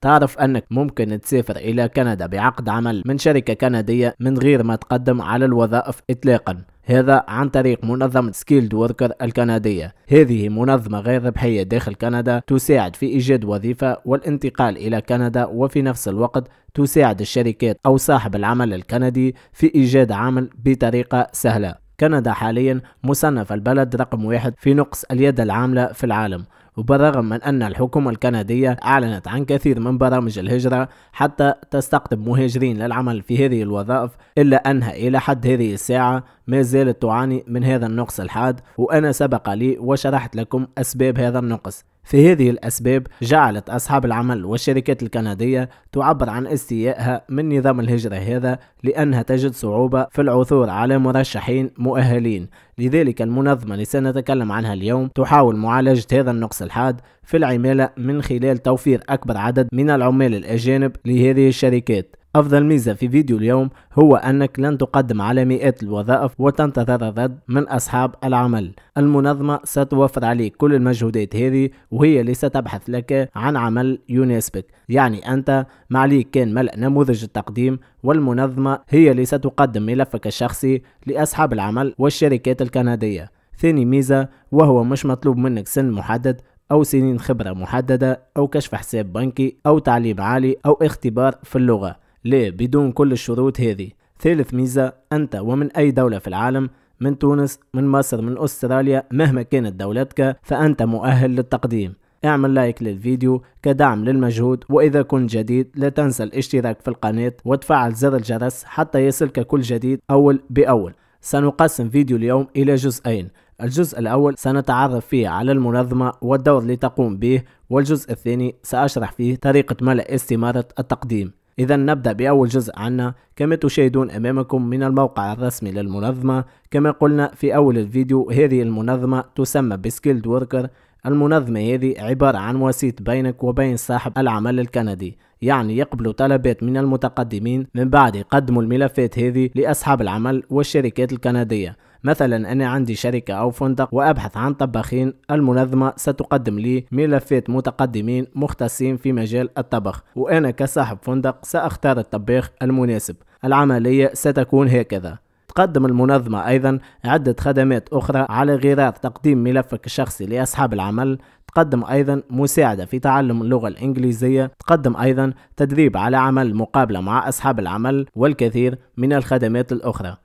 تعرف أنك ممكن تسافر إلى كندا بعقد عمل من شركة كندية من غير ما تقدم على الوظائف إطلاقا هذا عن طريق منظمة سكيلد وركر الكندية هذه منظمة غير ربحية داخل كندا تساعد في إيجاد وظيفة والانتقال إلى كندا وفي نفس الوقت تساعد الشركات أو صاحب العمل الكندي في إيجاد عمل بطريقة سهلة كندا حاليا مصنف البلد رقم واحد في نقص اليد العاملة في العالم وبالرغم من أن الحكومة الكندية أعلنت عن كثير من برامج الهجرة حتى تستقطب مهاجرين للعمل في هذه الوظائف إلا أنها إلى حد هذه الساعة ما زالت تعاني من هذا النقص الحاد وأنا سبق لي وشرحت لكم أسباب هذا النقص في هذه الأسباب جعلت أصحاب العمل والشركات الكندية تعبر عن استيائها من نظام الهجرة هذا لأنها تجد صعوبة في العثور على مرشحين مؤهلين لذلك المنظمة اللي سنتكلم عنها اليوم تحاول معالجة هذا النقص الحاد في العمالة من خلال توفير أكبر عدد من العمال الأجانب لهذه الشركات أفضل ميزة في فيديو اليوم هو أنك لن تقدم على مئات الوظائف وتنتظر الرد من أصحاب العمل المنظمة ستوفر عليك كل المجهودات هذه وهي اللي ستبحث لك عن عمل يناسبك يعني أنت ما عليك كان ملء نموذج التقديم والمنظمة هي اللي ستقدم ملفك الشخصي لأصحاب العمل والشركات الكندية ثاني ميزة وهو مش مطلوب منك سن محدد أو سنين خبرة محددة أو كشف حساب بنكي أو تعليم عالي أو اختبار في اللغة لا بدون كل الشروط هذه ثالث ميزة أنت ومن أي دولة في العالم من تونس من مصر من أستراليا مهما كانت دولتك فأنت مؤهل للتقديم اعمل لايك للفيديو كدعم للمجهود وإذا كنت جديد لا تنسى الاشتراك في القناة وتفعل زر الجرس حتى يصلك كل جديد أول بأول سنقسم فيديو اليوم إلى جزئين الجزء الأول سنتعرف فيه على المنظمة والدور اللي تقوم به والجزء الثاني سأشرح فيه طريقة ملء استمارة التقديم إذا نبدأ بأول جزء عنا كما تشاهدون أمامكم من الموقع الرسمي للمنظمة كما قلنا في أول الفيديو هذه المنظمة تسمى بسكيلد وركر المنظمة هذه عبارة عن وسيط بينك وبين صاحب العمل الكندي يعني يقبلوا طلبات من المتقدمين من بعد يقدموا الملفات هذه لأصحاب العمل والشركات الكندية مثلا أنا عندي شركة أو فندق وأبحث عن طباخين المنظمة ستقدم لي ملفات متقدمين مختصين في مجال الطبخ وأنا كصاحب فندق سأختار الطباخ المناسب العملية ستكون هكذا تقدم المنظمة أيضا عدة خدمات أخرى على غرار تقديم ملفك الشخصي لأصحاب العمل تقدم أيضا مساعدة في تعلم اللغة الإنجليزية تقدم أيضا تدريب على عمل مقابلة مع أصحاب العمل والكثير من الخدمات الأخرى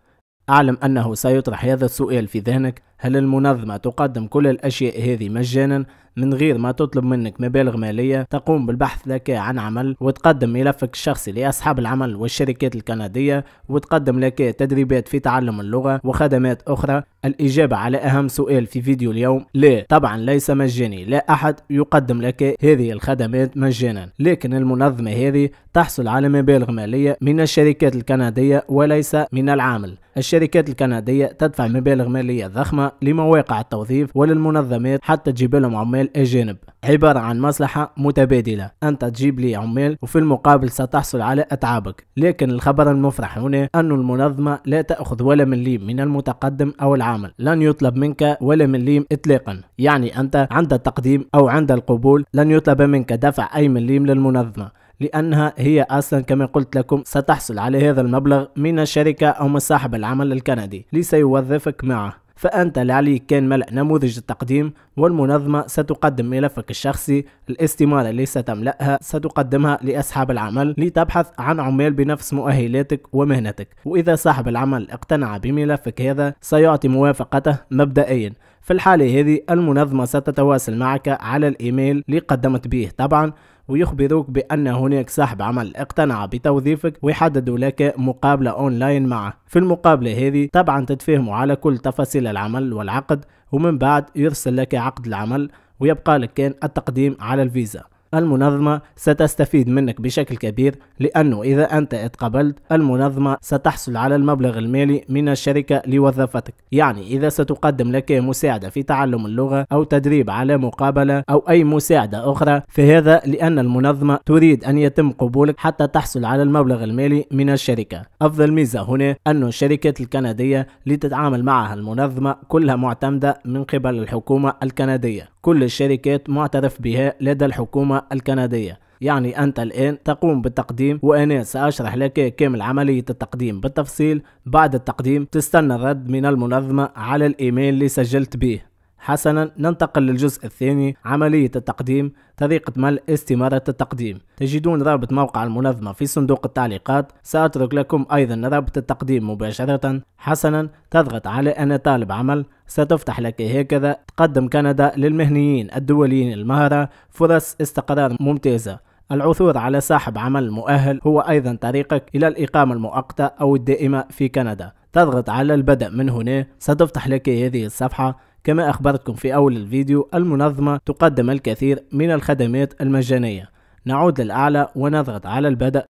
أعلم أنه سيطرح هذا السؤال في ذهنك هل المنظمة تقدم كل الأشياء هذه مجانا من غير ما تطلب منك مبالغ مالية تقوم بالبحث لك عن عمل وتقدم ملفك الشخصي لأصحاب العمل والشركات الكندية وتقدم لك تدريبات في تعلم اللغة وخدمات أخرى الإجابة على أهم سؤال في فيديو اليوم لا طبعا ليس مجاني لا أحد يقدم لك هذه الخدمات مجانا لكن المنظمة هذه تحصل على مبالغ مالية من الشركات الكندية وليس من العامل الشركات الكندية تدفع مبالغ مالية ضخمة لمواقع التوظيف وللمنظمات حتى تجيب لهم عمال أجانب عبارة عن مصلحة متبادلة أنت تجيب لي عمال وفي المقابل ستحصل على أتعابك لكن الخبر المفرح هنا أن المنظمة لا تأخذ ولا مليم من المتقدم أو العامل العمل لن يطلب منك ولا مليم إطلاقا يعني أنت عند التقديم أو عند القبول لن يطلب منك دفع أي مليم للمنظمة لأنها هي أصلا كما قلت لكم ستحصل على هذا المبلغ من الشركة أو من صاحب العمل الكندي يوظفك معه فأنت لعليك عليك كان ملء نموذج التقديم والمنظمة ستقدم ملفك الشخصي الاستمارة اللي ستملأها ستقدمها لأصحاب العمل لتبحث عن عمال بنفس مؤهلاتك ومهنتك وإذا صاحب العمل اقتنع بملفك هذا سيعطي موافقته مبدئيا في الحالة هذه المنظمة ستتواصل معك على الإيميل اللي قدمت به طبعا ويخبروك بأن هناك صاحب عمل اقتنع بتوظيفك ويحدد لك مقابلة أونلاين معه في المقابلة هذه طبعا تتفاهموا على كل تفاصيل العمل والعقد ومن بعد يرسل لك عقد العمل ويبقى لك كان التقديم على الفيزا المنظمة ستستفيد منك بشكل كبير لأنه إذا أنت اتقبلت المنظمة ستحصل على المبلغ المالي من الشركة لوظيفتك يعني إذا ستقدم لك مساعدة في تعلم اللغة أو تدريب على مقابلة أو أي مساعدة أخرى فهذا لأن المنظمة تريد أن يتم قبولك حتى تحصل على المبلغ المالي من الشركة أفضل ميزة هنا أن الشركات الكندية لتتعامل معها المنظمة كلها معتمدة من قبل الحكومة الكندية كل الشركات معترف بها لدى الحكومة الكندية يعني أنت الآن تقوم بالتقديم وأنا سأشرح لك كامل عملية التقديم بالتفصيل بعد التقديم تستنى الرد من المنظمة على الإيميل اللي سجلت به حسنا ننتقل للجزء الثاني عملية التقديم طريقة ملء استمارة التقديم تجدون رابط موقع المنظمة في صندوق التعليقات سأترك لكم أيضا رابط التقديم مباشرة حسنا تضغط على أنا طالب عمل ستفتح لك هكذا تقدم كندا للمهنيين الدوليين المهرة فرص استقرار ممتازة العثور على صاحب عمل مؤهل هو أيضا طريقك إلى الإقامة المؤقتة أو الدائمة في كندا تضغط على البدء من هنا ستفتح لك هذه الصفحة كما أخبرتكم في أول الفيديو المنظمة تقدم الكثير من الخدمات المجانية نعود للأعلى ونضغط على البدء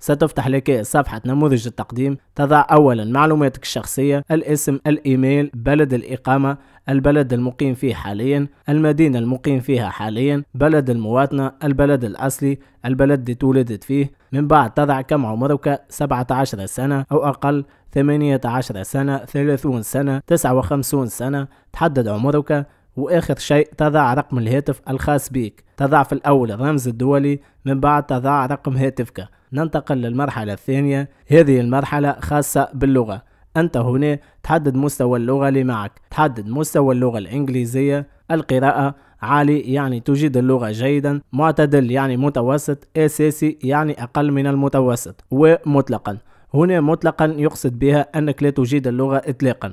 ستفتح لك صفحة نموذج التقديم تضع أولا معلوماتك الشخصية الاسم الإيميل بلد الإقامة البلد المقيم فيه حاليا المدينة المقيم فيها حاليا بلد المواطنة البلد الأصلي البلد اللي تولدت فيه من بعد تضع كم عمرك 17 سنة أو أقل 18 سنة 30 سنة 59 سنة تحدد عمرك وآخر شيء تضع رقم الهاتف الخاص بك تضع في الأول الرمز الدولي من بعد تضع رقم هاتفك ننتقل للمرحلة الثانية هذه المرحلة خاصة باللغة أنت هنا تحدد مستوى اللغة اللي معك تحدد مستوى اللغة الإنجليزية القراءة عالي يعني تجيد اللغة جيدا معتدل يعني متوسط أساسي يعني أقل من المتوسط ومطلقا هنا مطلقا يقصد بها أنك لا تجيد اللغة إطلاقا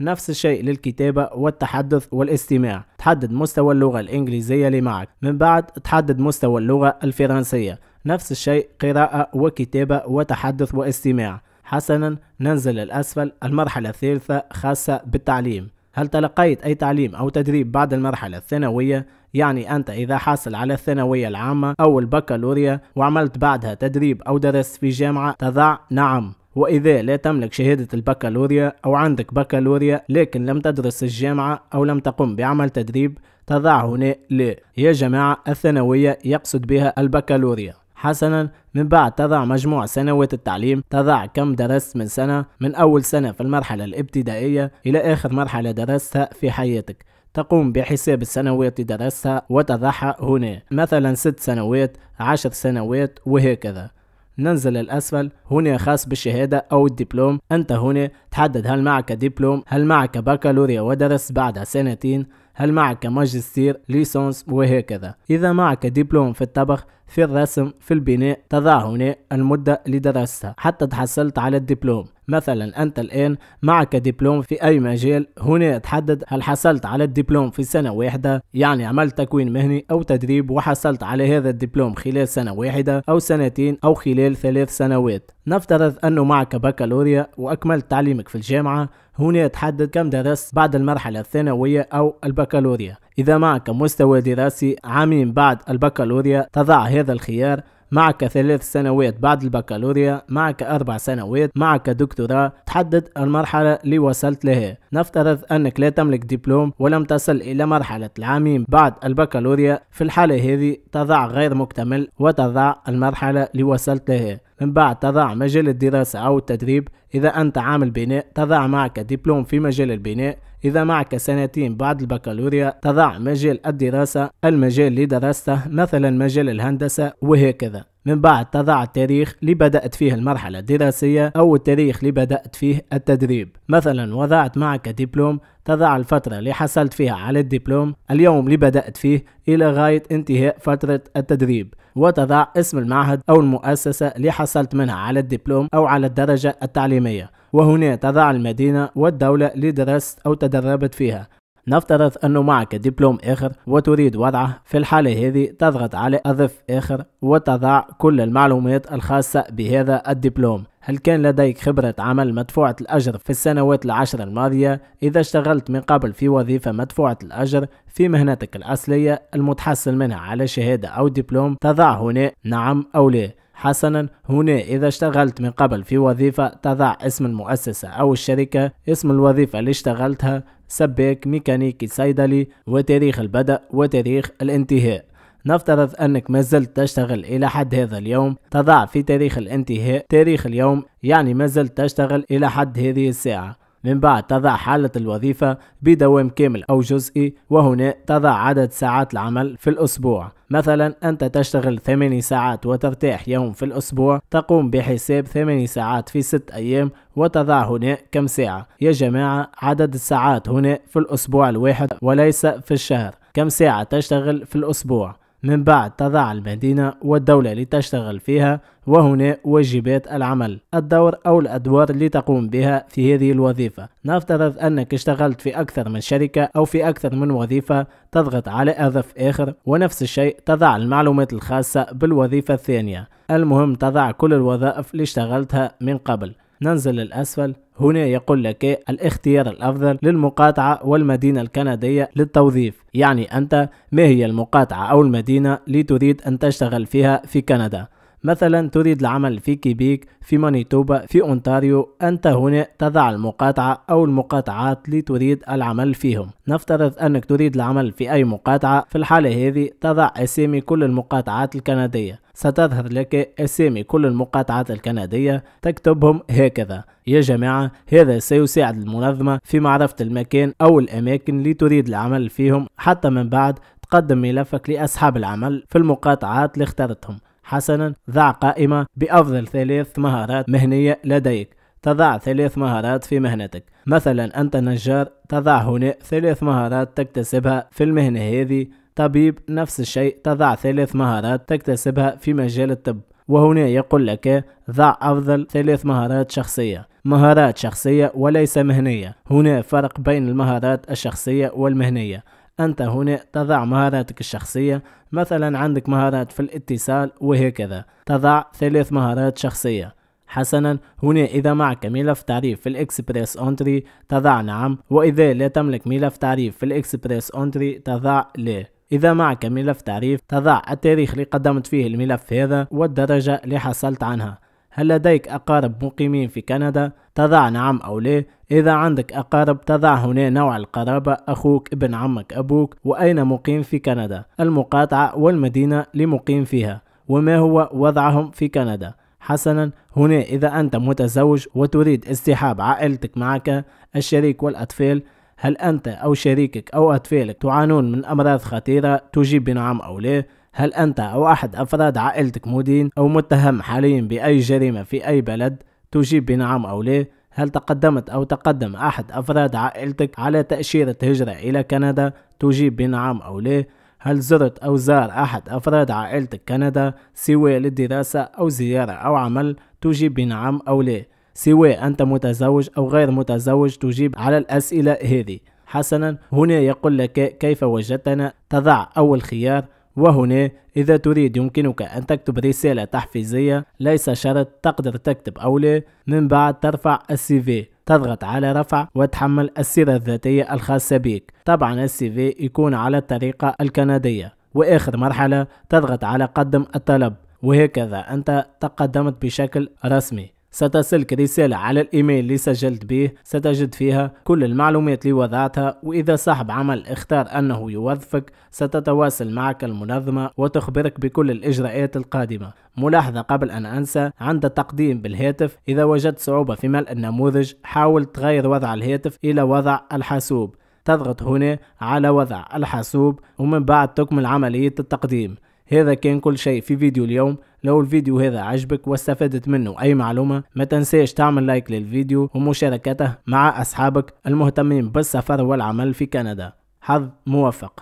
نفس الشيء للكتابة والتحدث والاستماع تحدد مستوى اللغة الإنجليزية اللي معك من بعد تحدد مستوى اللغة الفرنسية نفس الشيء قراءة وكتابة وتحدث واستماع حسنا ننزل الأسفل المرحلة الثالثة خاصة بالتعليم هل تلقيت أي تعليم أو تدريب بعد المرحلة الثانوية؟ يعني أنت إذا حاصل على الثانوية العامة أو البكالوريا وعملت بعدها تدريب أو درست في جامعة تضع نعم وإذا لا تملك شهادة البكالوريا أو عندك بكالوريا لكن لم تدرس الجامعة أو لم تقم بعمل تدريب تضع هنا لا يا جماعة الثانوية يقصد بها البكالوريا حسنا من بعد تضع مجموع سنوات التعليم تضع كم درست من سنة من أول سنة في المرحلة الابتدائية إلى آخر مرحلة درستها في حياتك تقوم بحساب السنوات اللي درستها وتضعها هنا مثلا ست سنوات عشر سنوات وهكذا ننزل الأسفل هنا خاص بالشهادة أو الدبلوم أنت هنا تحدد هل معك دبلوم هل معك بكالوريا ودرس بعد سنتين هل معك ماجستير ليسونس وهكذا إذا معك دبلوم في الطبخ في الرسم في البناء تضع هنا المدة اللي درستها حتى تحصلت على الدبلوم مثلا أنت الآن معك دبلوم في أي مجال هنا تحدد هل حصلت على الدبلوم في سنة واحدة يعني عملت تكوين مهني أو تدريب وحصلت على هذا الدبلوم خلال سنة واحدة أو سنتين أو خلال ثلاث سنوات نفترض أنه معك بكالوريا وأكملت تعليمك في الجامعة هنا يتحدد كم درست بعد المرحلة الثانوية أو البكالوريا إذا معك مستوى دراسي عامين بعد البكالوريا تضع هذا الخيار معك ثلاث سنوات بعد البكالوريا معك أربع سنوات معك دكتوراه تحدد المرحلة اللي وصلت لها نفترض أنك لا تملك دبلوم ولم تصل إلى مرحلة العامين بعد البكالوريا في الحالة هذه تضع غير مكتمل وتضع المرحلة اللي وصلت لها من بعد تضع مجال الدراسة أو التدريب إذا أنت عامل بناء تضع معك دبلوم في مجال البناء إذا معك سنتين بعد البكالوريا تضع مجال الدراسة المجال اللي درسته مثلا مجال الهندسة وهكذا من بعد تضع التاريخ اللي بدأت فيه المرحلة الدراسية أو التاريخ اللي بدأت فيه التدريب مثلا وضعت معك دبلوم تضع الفترة اللي حصلت فيها على الدبلوم اليوم اللي بدأت فيه إلى غاية انتهاء فترة التدريب وتضع اسم المعهد أو المؤسسة اللي حصلت منها على الدبلوم أو على الدرجة التعليمية وهنا تضع المدينة والدولة اللي درست أو تدربت فيها نفترض أنه معك دبلوم آخر وتريد وضعه في الحالة هذه تضغط على أضف آخر وتضع كل المعلومات الخاصة بهذا الدبلوم هل كان لديك خبرة عمل مدفوعة الأجر في السنوات العشر الماضية؟ إذا اشتغلت من قبل في وظيفة مدفوعة الأجر في مهنتك الأصلية المتحصل منها على شهادة أو دبلوم تضع هنا نعم أو لا حسنا هنا إذا اشتغلت من قبل في وظيفة تضع اسم المؤسسة أو الشركة اسم الوظيفة اللي اشتغلتها سباك ميكانيكي صيدلي وتاريخ البدء وتاريخ الانتهاء نفترض أنك ما زلت تشتغل إلى حد هذا اليوم تضع في تاريخ الانتهاء تاريخ اليوم يعني ما زلت تشتغل إلى حد هذه الساعة من بعد تضع حالة الوظيفة بدوام كامل أو جزئي وهنا تضع عدد ساعات العمل في الأسبوع مثلا أنت تشتغل 8 ساعات وترتاح يوم في الأسبوع تقوم بحساب 8 ساعات في 6 أيام وتضع هنا كم ساعة يا جماعة عدد الساعات هنا في الأسبوع الواحد وليس في الشهر كم ساعة تشتغل في الأسبوع من بعد تضع المدينة والدولة لتشتغل فيها وهنا واجبات العمل الدور أو الأدوار اللي تقوم بها في هذه الوظيفة نفترض أنك اشتغلت في أكثر من شركة أو في أكثر من وظيفة تضغط على أضف آخر ونفس الشيء تضع المعلومات الخاصة بالوظيفة الثانية المهم تضع كل الوظائف اللي اشتغلتها من قبل ننزل للأسفل هنا يقول لك إيه؟ الاختيار الأفضل للمقاطعة والمدينة الكندية للتوظيف يعني أنت ما هي المقاطعة أو المدينة اللي تريد أن تشتغل فيها في كندا مثلا تريد العمل في كيبيك في مانيتوبا في أونتاريو أنت هنا تضع المقاطعة أو المقاطعات اللي تريد العمل فيهم نفترض أنك تريد العمل في أي مقاطعة في الحالة هذه تضع أسامي كل المقاطعات الكندية ستظهر لك أسامي كل المقاطعات الكندية تكتبهم هكذا يا جماعة هذا سيساعد المنظمة في معرفة المكان أو الأماكن اللي تريد العمل فيهم حتى من بعد تقدم ملفك لأصحاب العمل في المقاطعات اللي اخترتهم حسنا ضع قائمة بأفضل ثلاث مهارات مهنية لديك تضع ثلاث مهارات في مهنتك مثلا أنت نجار تضع هنا ثلاث مهارات تكتسبها في المهنة هذه طبيب نفس الشيء تضع ثلاث مهارات تكتسبها في مجال الطب وهنا يقول لك ضع أفضل ثلاث مهارات شخصية مهارات شخصية وليس مهنية هنا فرق بين المهارات الشخصية والمهنية أنت هنا تضع مهاراتك الشخصية مثلا عندك مهارات في الاتصال وهكذا تضع ثلاث مهارات شخصية حسنا هنا إذا معك ملف تعريف في الإكسبريس أونتري تضع نعم وإذا لا تملك ملف تعريف في الإكسبريس أونتري تضع لا إذا معك ملف تعريف تضع التاريخ اللي قدمت فيه الملف هذا والدرجة اللي حصلت عنها هل لديك أقارب مقيمين في كندا؟ تضع نعم أو لا إذا عندك أقارب تضع هنا نوع القرابة أخوك ابن عمك أبوك وأين مقيم في كندا المقاطعة والمدينة لمقيم فيها وما هو وضعهم في كندا حسنا هنا إذا أنت متزوج وتريد استحاب عائلتك معك الشريك والأطفال هل أنت أو شريكك أو أطفالك تعانون من أمراض خطيرة تجيب بنعم أو لا؟ هل أنت أو أحد أفراد عائلتك مدين أو متهم حاليا بأي جريمة في أي بلد تجيب بنعم أو لا؟ هل تقدمت أو تقدم أحد أفراد عائلتك على تأشيرة هجرة إلى كندا؟ تجيب بنعم أو لا؟ هل زرت أو زار أحد أفراد عائلتك كندا سواء للدراسة أو زيارة أو عمل؟ تجيب بنعم أو لا؟ سواء أنت متزوج أو غير متزوج تجيب على الأسئلة هذه حسنا هنا يقول لك كيف وجدتنا تضع أول خيار وهنا إذا تريد يمكنك أن تكتب رسالة تحفيزية ليس شرط تقدر تكتب أو لا من بعد ترفع السي في تضغط على رفع وتحمل السيرة الذاتية الخاصة بك طبعا السي في يكون على الطريقة الكندية وآخر مرحلة تضغط على قدم الطلب وهكذا أنت تقدمت بشكل رسمي ستصلك رسالة على الإيميل اللي سجلت به ستجد فيها كل المعلومات اللي وضعتها وإذا صاحب عمل اختار أنه يوظفك ستتواصل معك المنظمة وتخبرك بكل الإجراءات القادمة ملاحظة قبل أن أنسى عند التقديم بالهاتف إذا وجدت صعوبة في ملء النموذج حاول تغير وضع الهاتف إلى وضع الحاسوب تضغط هنا على وضع الحاسوب ومن بعد تكمل عملية التقديم هذا كان كل شيء في فيديو اليوم لو الفيديو هذا عجبك واستفدت منه أي معلومة ما تنساش تعمل لايك للفيديو ومشاركته مع أصحابك المهتمين بالسفر والعمل في كندا حظ موفق